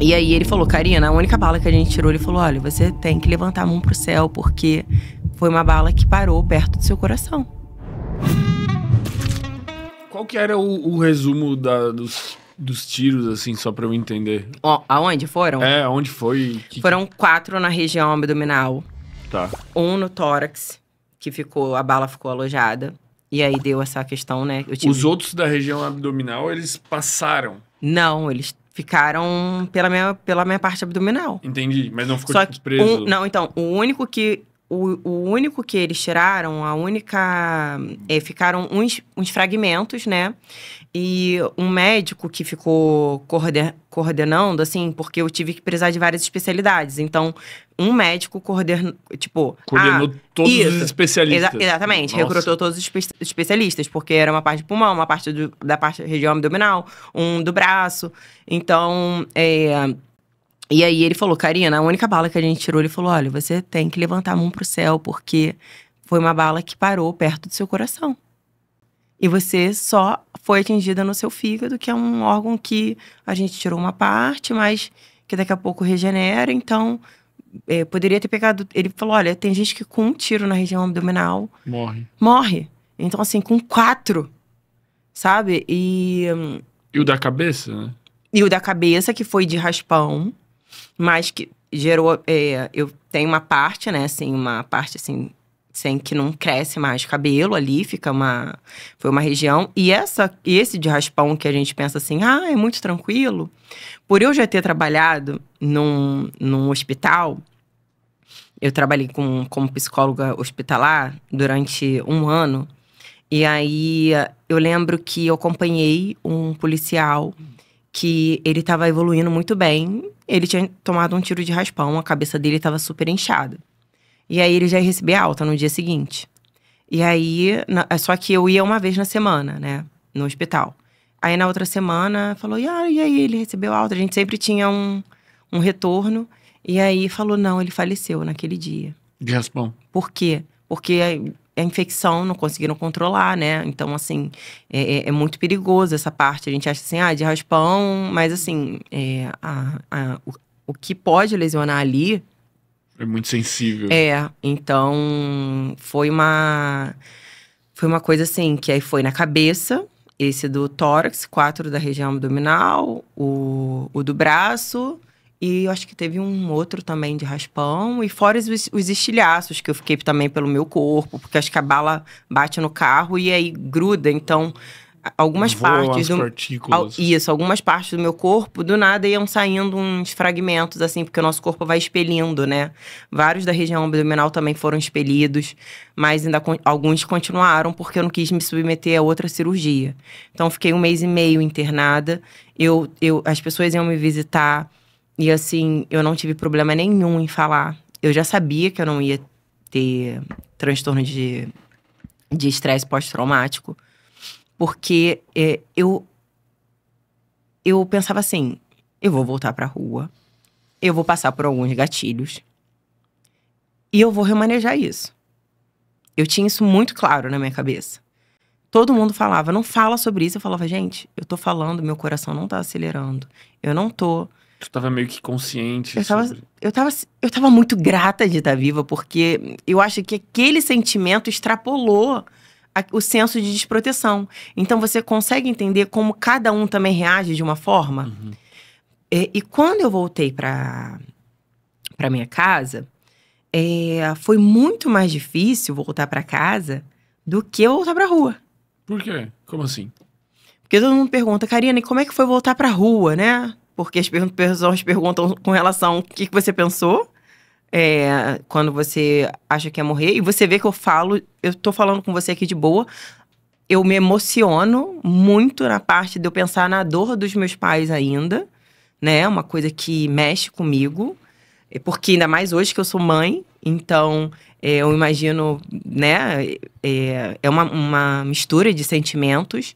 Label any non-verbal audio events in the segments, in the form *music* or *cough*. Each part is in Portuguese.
E aí ele falou, Karina, a única bala que a gente tirou, ele falou: olha, você tem que levantar a mão pro céu, porque foi uma bala que parou perto do seu coração. Qual que era o, o resumo da, dos, dos tiros, assim, só pra eu entender? Ó, aonde foram? É, onde foi? Que... Foram quatro na região abdominal. Tá. Um no tórax, que ficou, a bala ficou alojada. E aí deu essa questão, né? Tive... Os outros da região abdominal, eles passaram? Não, eles Ficaram pela minha, pela minha parte abdominal. Entendi, mas não ficou Só tipo, preso. Um, não, então, o único que o, o único que eles tiraram, a única. É, ficaram uns, uns fragmentos, né? E um médico que ficou coorden coordenando, assim, porque eu tive que precisar de várias especialidades. Então, um médico coordenou, tipo... Coordenou ah, todos isso. os especialistas. Exa exatamente, Nossa. recrutou todos os espe especialistas, porque era uma parte do pulmão, uma parte do, da parte da região abdominal, um do braço. Então, é e aí ele falou, Karina, a única bala que a gente tirou, ele falou: olha, você tem que levantar a mão pro céu, porque foi uma bala que parou perto do seu coração. E você só foi atingida no seu fígado, que é um órgão que a gente tirou uma parte, mas que daqui a pouco regenera. Então, é, poderia ter pegado. Ele falou: olha, tem gente que com um tiro na região abdominal. Morre. Morre. Então, assim, com quatro. Sabe? E. Hum, e o da cabeça, né? E o da cabeça, que foi de raspão mas que gerou. É, eu tenho uma parte, né, assim, uma parte assim. Sem que não cresce mais cabelo ali, fica uma. Foi uma região. E essa, esse de raspão que a gente pensa assim, ah, é muito tranquilo. Por eu já ter trabalhado num, num hospital, eu trabalhei com, como psicóloga hospitalar durante um ano. E aí eu lembro que eu acompanhei um policial que ele estava evoluindo muito bem. Ele tinha tomado um tiro de raspão, a cabeça dele estava super inchada. E aí ele já ia receber alta no dia seguinte. E aí, na, é só que eu ia uma vez na semana, né, no hospital. Aí na outra semana falou, e aí ele recebeu alta. A gente sempre tinha um, um retorno. E aí falou, não, ele faleceu naquele dia. De raspão. Por quê? Porque a infecção, não conseguiram controlar, né? Então, assim, é, é, é, muito perigoso essa parte. A gente acha assim, ah, de raspão, mas assim, é, a, a, o, o que pode lesionar ali. É muito sensível. É, então foi uma. Foi uma coisa assim, que aí foi na cabeça, esse do tórax, quatro da região abdominal, o, o do braço, e eu acho que teve um outro também de raspão. E fora os, os estilhaços que eu fiquei também pelo meu corpo, porque acho que a bala bate no carro e aí gruda. Então, algumas Voam partes. Do, al, isso, algumas partes do meu corpo, do nada iam saindo uns fragmentos, assim, porque o nosso corpo vai expelindo, né? Vários da região abdominal também foram expelidos, mas ainda alguns continuaram porque eu não quis me submeter a outra cirurgia. Então, fiquei um mês e meio internada. Eu, eu, as pessoas iam me visitar e assim, eu não tive problema nenhum em falar. Eu já sabia que eu não ia ter transtorno de de estresse pós-traumático, porque é, eu eu pensava assim, eu vou voltar para rua, eu vou passar por alguns gatilhos e eu vou remanejar isso. Eu tinha isso muito claro na minha cabeça. Todo mundo falava, não fala sobre isso. Eu falava, gente, eu tô falando, meu coração não tá acelerando. Eu não tô Tu tava meio que consciente. Eu tava, eu, tava, eu tava muito grata de estar tá viva, porque eu acho que aquele sentimento extrapolou a, o senso de desproteção. Então você consegue entender como cada um também reage de uma forma. Uhum. É, e quando eu voltei para para minha casa, é, foi muito mais difícil voltar para casa do que eu voltar para rua. Por quê? Como assim? Porque todo mundo pergunta, Karina, como é que foi voltar pra rua, né? porque as pessoas perguntam com relação ao que, que você pensou é, quando você acha que ia morrer. E você vê que eu falo, eu tô falando com você aqui de boa, eu me emociono muito na parte de eu pensar na dor dos meus pais ainda, né? Uma coisa que mexe comigo, é, porque ainda mais hoje que eu sou mãe, então é, eu imagino, né? É, é uma, uma mistura de sentimentos,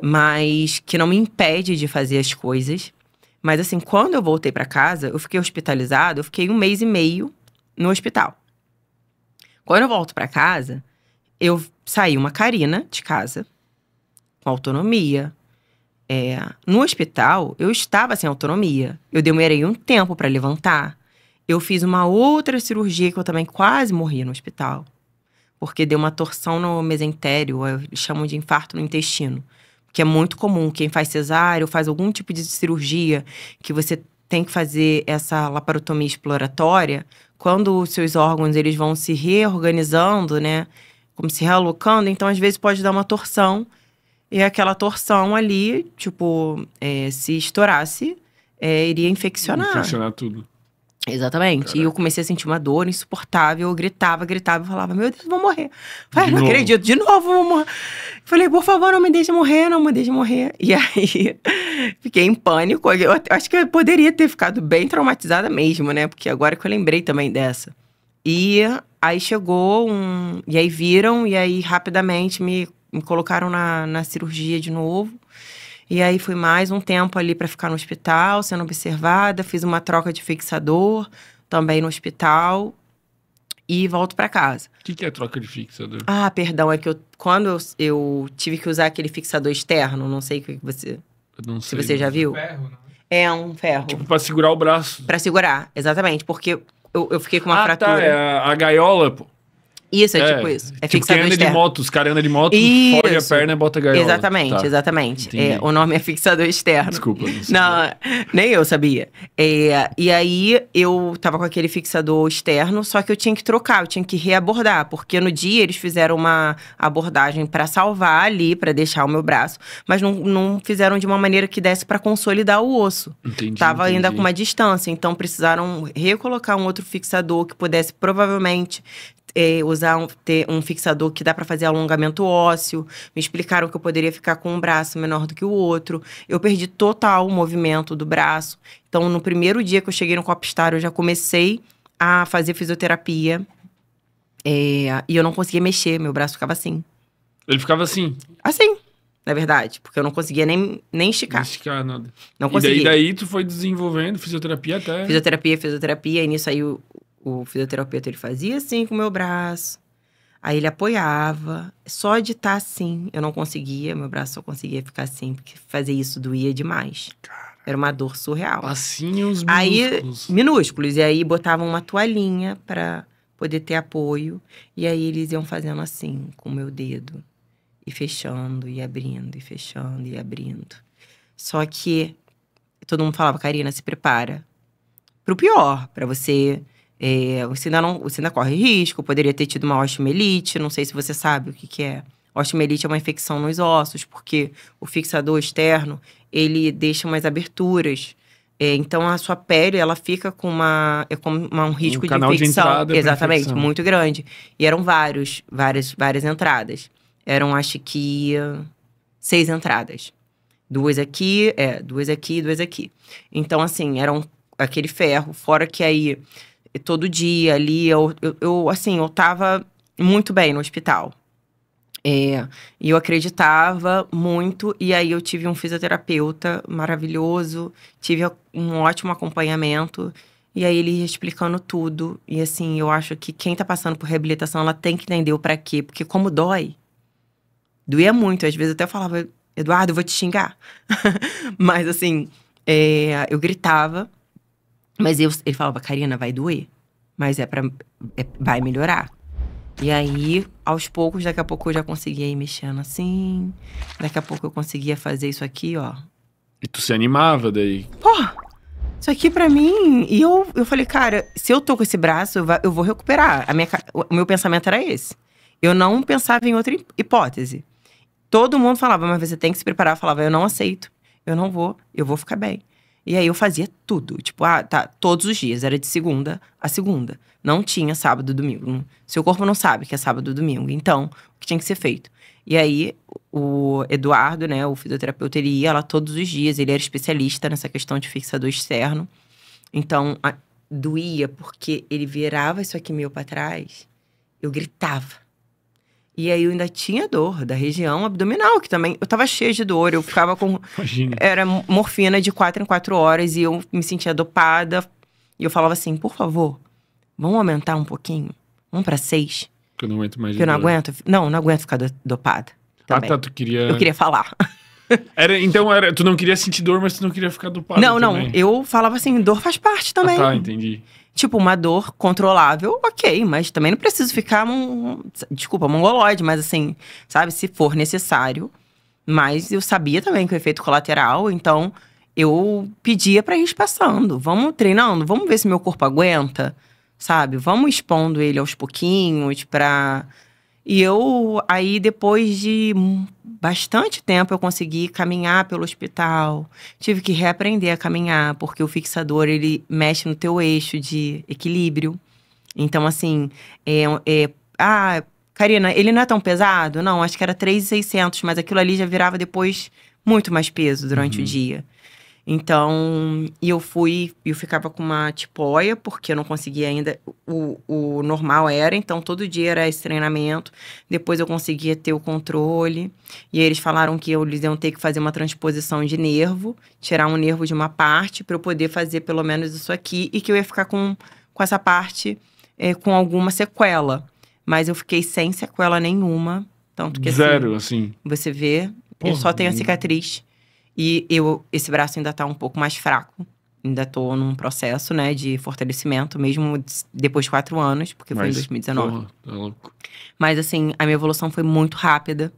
mas que não me impede de fazer as coisas. Mas assim, quando eu voltei para casa, eu fiquei hospitalizado, eu fiquei um mês e meio no hospital. Quando eu volto para casa, eu saí uma carina de casa, com autonomia. É, no hospital, eu estava sem autonomia. Eu demorei um tempo para levantar. Eu fiz uma outra cirurgia que eu também quase morri no hospital. Porque deu uma torção no mesentério, eles chamam de infarto no intestino que é muito comum. Quem faz cesárea ou faz algum tipo de cirurgia que você tem que fazer essa laparotomia exploratória, quando os seus órgãos eles vão se reorganizando, né? Como se realocando, então às vezes pode dar uma torção. E aquela torção ali, tipo, é, se estourasse, é, iria infeccionar. Infeccionar tudo. Exatamente. Caraca. E eu comecei a sentir uma dor insuportável. Eu gritava, gritava, eu falava, meu Deus, vou morrer. Eu falei, de não novo. acredito, de novo vou morrer. falei, por favor, não me deixe morrer, não me deixe morrer. E aí, *laughs* fiquei em pânico. Eu acho que eu poderia ter ficado bem traumatizada mesmo, né? Porque agora que eu lembrei também dessa. E aí chegou um. E aí viram, e aí rapidamente me, me colocaram na, na cirurgia de novo. E aí fui mais um tempo ali para ficar no hospital, sendo observada, fiz uma troca de fixador também no hospital e volto para casa. O que, que, é troca de fixador? Ah, perdão, é que eu, quando eu, eu, tive que usar aquele fixador externo, não sei que você não sei, se você já viu. Ferro, não. Né? É um ferro. Tipo, pra segurar o braço. Pra segurar, exatamente. Porque eu, eu fiquei com uma ah, tá, fratura. Tá, é a, a gaiola, pô. Isso, é, é tipo isso. É tipo fixador anda externo. de moto, os caras andam de moto, isso. a perna e bota a gaiola. Exatamente, tá. exatamente. É, o nome é fixador externo. Desculpa. Não, Não, nem eu sabia. É, e aí eu tava com aquele fixador externo, só que eu tinha que trocar, eu tinha que reabordar, porque no dia eles fizeram uma abordagem para salvar ali, para deixar o meu braço, mas não, não fizeram de uma maneira que desse para consolidar o osso. Entendi, tava entendi. ainda com uma distância, então precisaram recolocar um outro fixador que pudesse provavelmente é, usar um, ter um fixador que dá para fazer alongamento ósseo. Me explicaram que eu poderia ficar com um braço menor do que o outro. Eu perdi total o movimento do braço. Então, no primeiro dia que eu cheguei no Copstar, eu já comecei a fazer fisioterapia. É, e eu não conseguia mexer, meu braço ficava assim. Ele ficava assim? Assim, na verdade. Porque eu não conseguia nem, nem esticar. Nem esticar nada. Não conseguia. E daí, daí tu foi desenvolvendo fisioterapia até... Fisioterapia, fisioterapia. E nisso aí o, o fisioterapeuta ele fazia assim com o meu braço, aí ele apoiava. Só de estar tá assim, eu não conseguia, meu braço só conseguia ficar assim, porque fazer isso doía demais. Cara, Era uma dor surreal. Passinhos minúsculos. Aí, minúsculos. E aí botavam uma toalhinha para poder ter apoio. E aí eles iam fazendo assim, com o meu dedo. E fechando, e abrindo, e fechando, e abrindo. Só que todo mundo falava, Karina, se prepara pro pior, para você é, o, Sina não, o Sina corre risco, poderia ter tido uma osteomielite, não sei se você sabe o que, que é. Osteomielite é uma infecção nos ossos, porque o fixador externo, ele deixa umas aberturas. É, então, a sua pele, ela fica com uma, é como uma, um risco um de infecção. De exatamente, infecção. muito grande. E eram vários, várias, várias entradas. Eram, acho que, seis entradas. Duas aqui, é, duas aqui, duas aqui. Então, assim, eram aquele ferro. Fora que aí todo dia ali. Eu, eu, eu assim, eu tava muito bem no hospital. É, e eu acreditava muito, e aí eu tive um fisioterapeuta maravilhoso, tive um ótimo acompanhamento, e aí ele ia explicando tudo. E assim, eu acho que quem tá passando por reabilitação, ela tem que entender o pra quê, porque como dói, doía muito. Às vezes eu até falava, Eduardo, eu vou te xingar. *laughs* Mas assim, é, eu gritava, mas eu, ele falava, Karina, vai doer, mas é para é, vai melhorar. E aí, aos poucos, daqui a pouco eu já conseguia ir mexendo assim. Daqui a pouco eu conseguia fazer isso aqui, ó. E tu se animava daí? Pô, isso aqui para mim. E eu, eu falei, cara, se eu tô com esse braço, eu, vai, eu vou recuperar. A minha, o meu pensamento era esse. Eu não pensava em outra hipótese. Todo mundo falava, mas você tem que se preparar. Eu falava, eu não aceito, eu não vou, eu vou ficar bem. E aí eu fazia tudo. Tipo, ah, tá, todos os dias. Era de segunda a segunda. Não tinha sábado e domingo. Seu corpo não sabe que é sábado e domingo. Então, o que tinha que ser feito? E aí, o Eduardo, né, o fisioterapeuta, ele ia lá todos os dias. Ele era especialista nessa questão de fixador externo. Então, a, doía porque ele virava isso aqui meu para trás. Eu gritava. E aí eu ainda tinha dor da região abdominal, que também eu tava cheia de dor, eu ficava com Imagina. era morfina de quatro em quatro horas e eu me sentia dopada. E eu falava assim, por favor, vamos aumentar um pouquinho. Vamos para seis. Porque eu não aguento mais. Porque eu não dor. aguento. Não, não aguento ficar dopada. Ah, também. Ah, tá, tu queria Eu queria falar. Era, então era, tu não queria sentir dor, mas tu não queria ficar do Não, também. não. Eu falava assim, dor faz parte também. Ah, tá, entendi. Tipo, uma dor controlável, ok, mas também não preciso ficar. Um, desculpa, mongoloide, mas assim, sabe, se for necessário. Mas eu sabia também que o efeito colateral, então eu pedia para ir passando, Vamos treinando, vamos ver se meu corpo aguenta, sabe? Vamos expondo ele aos pouquinhos para e eu, aí depois de bastante tempo, eu consegui caminhar pelo hospital. Tive que reaprender a caminhar, porque o fixador, ele mexe no teu eixo de equilíbrio. Então, assim, é, é ah, Karina, ele não é tão pesado? Não, acho que era 3,600, mas aquilo ali já virava depois muito mais peso durante uhum. o dia. Então, eu fui, eu ficava com uma tipoia, porque eu não conseguia ainda, o, o normal era, então todo dia era esse treinamento, depois eu conseguia ter o controle, e eles falaram que eu, eles iam ter que fazer uma transposição de nervo, tirar um nervo de uma parte, para eu poder fazer pelo menos isso aqui, e que eu ia ficar com, com essa parte é, com alguma sequela. Mas eu fiquei sem sequela nenhuma, tanto que assim, Zero, assim, assim. você vê, Porra, eu só tenho a cicatriz e eu, esse braço ainda está um pouco mais fraco. Ainda estou num processo, né, de fortalecimento, mesmo depois de quatro anos, porque Mas, foi em 2019. Porra, é louco. Mas, assim, a minha evolução foi muito rápida,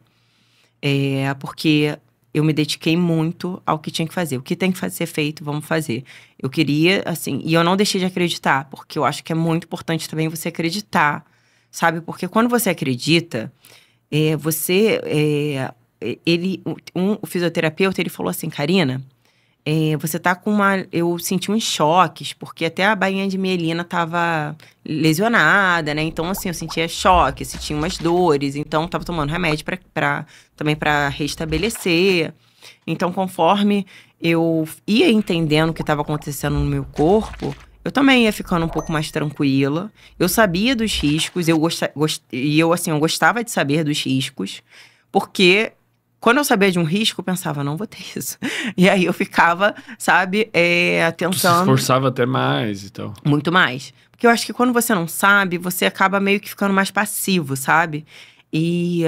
é, porque eu me dediquei muito ao que tinha que fazer. O que tem que ser feito, vamos fazer. Eu queria, assim, e eu não deixei de acreditar, porque eu acho que é muito importante também você acreditar, sabe? Porque quando você acredita, é, você é, ele, um, o fisioterapeuta, ele falou assim, Karina, é, você tá com uma. Eu senti uns choques, porque até a bainha de mielina tava lesionada, né? Então, assim, eu sentia choque, sentia umas dores, então tava tomando remédio pra, pra também para restabelecer. Então, conforme eu ia entendendo o que estava acontecendo no meu corpo, eu também ia ficando um pouco mais tranquila. Eu sabia dos riscos, eu gosta, gost, e eu assim, eu gostava de saber dos riscos, porque quando eu sabia de um risco, eu pensava, não vou ter isso. *laughs* E aí eu ficava, sabe, é, tentando. se esforçava até mais e então. tal. Muito mais. Porque eu acho que quando você não sabe, você acaba meio que ficando mais passivo, sabe? E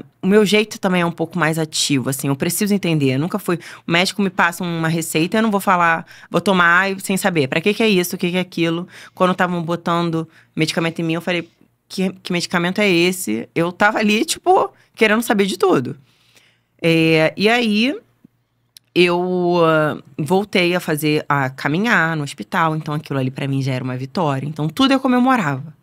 uh, o meu jeito também é um pouco mais ativo, assim. Eu preciso entender. Eu nunca fui. O médico me passa uma receita, eu não vou falar, vou tomar sem saber. Para que, que é isso, o que, que é aquilo. Quando estavam botando medicamento em mim, eu falei, que, que medicamento é esse? Eu tava ali, tipo, querendo saber de tudo. É, e aí eu uh, voltei a fazer, a caminhar no hospital, então aquilo ali para mim já era uma vitória. Então tudo eu é comemorava.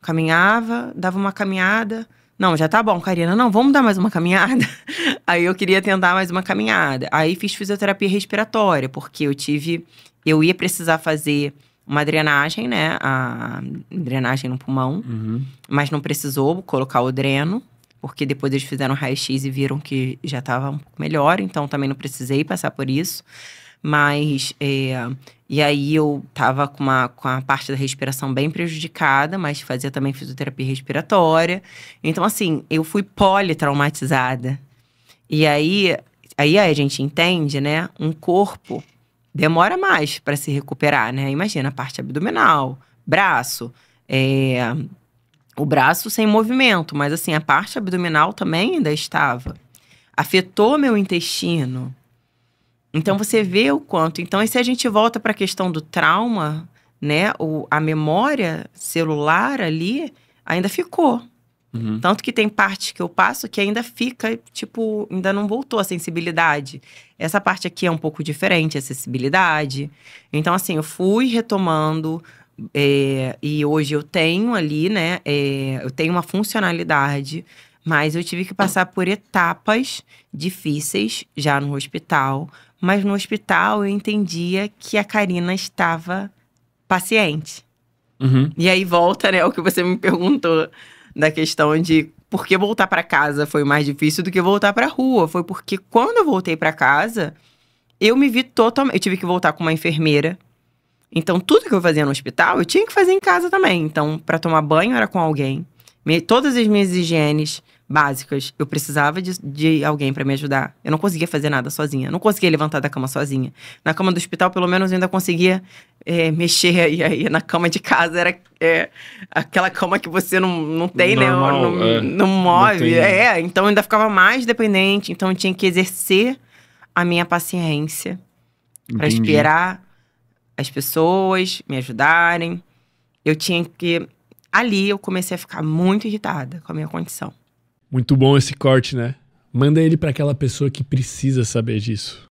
Caminhava, dava uma caminhada. Não, já tá bom, Karina, não, vamos dar mais uma caminhada. *laughs* aí eu queria tentar mais uma caminhada. Aí fiz fisioterapia respiratória, porque eu tive. Eu ia precisar fazer uma drenagem, né? A drenagem no pulmão, uhum. mas não precisou colocar o dreno porque depois eles fizeram raio-x e viram que já estava um pouco melhor, então também não precisei passar por isso. Mas, é, e aí eu estava com, uma, com a parte da respiração bem prejudicada, mas fazia também fisioterapia respiratória. Então, assim, eu fui politraumatizada. E aí, aí a gente entende, né? Um corpo demora mais para se recuperar, né? Imagina a parte abdominal, braço, é, o braço sem movimento, mas assim, a parte abdominal também ainda estava. Afetou meu intestino. Então você vê o quanto. Então, e se a gente volta para a questão do trauma, né? O, a memória celular ali ainda ficou. Uhum. Tanto que tem parte que eu passo que ainda fica, tipo, ainda não voltou a sensibilidade. Essa parte aqui é um pouco diferente, a sensibilidade. Então, assim, eu fui retomando, é, e hoje eu tenho ali, né? É, eu tenho uma funcionalidade, mas eu tive que tá. passar por etapas difíceis já no hospital. Mas no hospital eu entendia que a Karina estava paciente. Uhum. E aí volta, né, o que você me perguntou da questão de por que voltar para casa foi mais difícil do que voltar para rua. Foi porque quando eu voltei para casa, eu me vi totalmente. Eu tive que voltar com uma enfermeira então, tudo que eu fazia no hospital, eu tinha que fazer em casa também. Então, para tomar banho era com alguém. Me, todas as minhas higienes básicas, eu precisava de, de alguém para me ajudar. Eu não conseguia fazer nada sozinha. não conseguia levantar da cama sozinha. Na cama do hospital, pelo menos, eu ainda conseguia é, mexer. E aí, na cama de casa, era é, aquela cama que você não, não tem, né? Normal, né? Não, é, não move. Não é, então eu ainda ficava mais dependente. Então, eu tinha que exercer a minha paciência para esperar as pessoas me ajudarem. Eu tinha que. Ali eu comecei a ficar muito irritada com a minha condição. Muito bom esse corte, né? Manda ele para aquela pessoa que precisa saber disso.